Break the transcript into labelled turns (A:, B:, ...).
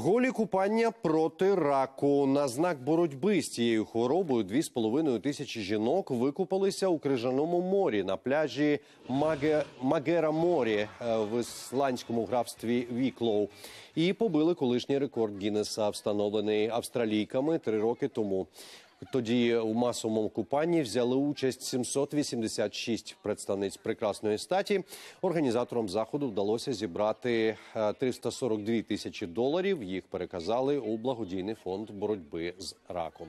A: Голі купання проти раку на знак боротьби з цією хворобою 2,5 тисячі жінок викупалися у крижаному морі на пляжі Маге... Магера Морі е, в ісландському графстві Віклоу і побили колишній рекорд Гіннеса, встановлений австралійками три роки тому. Тоді у масовому купанні взяли участь 786 представниць прекрасної статі. Організаторам заходу вдалося зібрати 342 е, тисячі доларів. Їх переказали у благодійний фонд боротьби з раком.